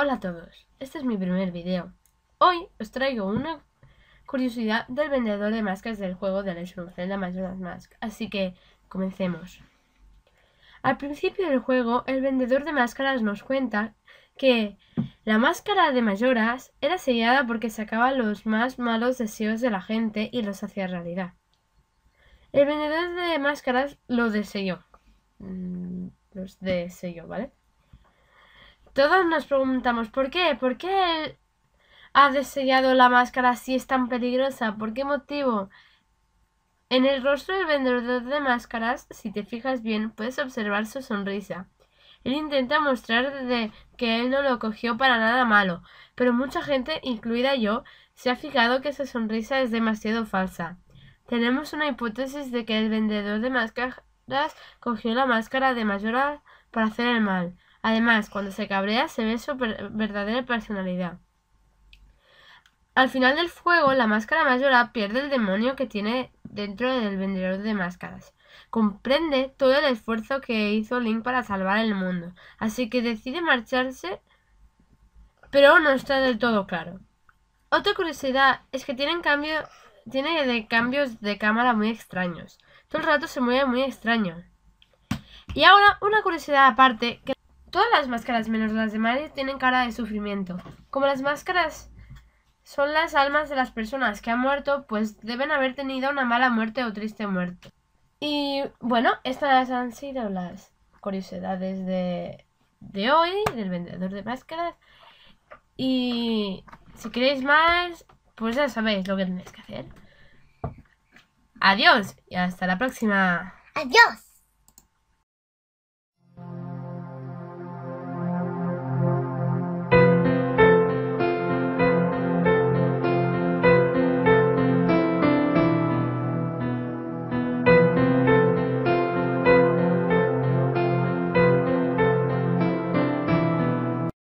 Hola a todos, este es mi primer video. Hoy os traigo una curiosidad del vendedor de máscaras del juego de la insurrección de Majora's Mask, así que comencemos. Al principio del juego, el vendedor de máscaras nos cuenta que la máscara de Majora's era sellada porque sacaba los más malos deseos de la gente y los hacía realidad. El vendedor de máscaras lo deseó. Mm, los deselló, ¿vale? Todos nos preguntamos, ¿por qué? ¿Por qué él ha deseado la máscara si es tan peligrosa? ¿Por qué motivo? En el rostro del vendedor de máscaras, si te fijas bien, puedes observar su sonrisa. Él intenta mostrar que él no lo cogió para nada malo, pero mucha gente, incluida yo, se ha fijado que su sonrisa es demasiado falsa. Tenemos una hipótesis de que el vendedor de máscaras cogió la máscara de mayor para hacer el mal. Además, cuando se cabrea se ve su verdadera personalidad. Al final del fuego, la máscara mayora pierde el demonio que tiene dentro del vendedor de máscaras. Comprende todo el esfuerzo que hizo Link para salvar el mundo, así que decide marcharse, pero no está del todo claro. Otra curiosidad es que tienen tiene cambios de cámara muy extraños. Todo el rato se mueve muy extraño. Y ahora una curiosidad aparte que Todas las máscaras, menos las de Mario tienen cara de sufrimiento. Como las máscaras son las almas de las personas que han muerto, pues deben haber tenido una mala muerte o triste muerte. Y bueno, estas han sido las curiosidades de, de hoy, del vendedor de máscaras. Y si queréis más, pues ya sabéis lo que tenéis que hacer. Adiós y hasta la próxima. Adiós.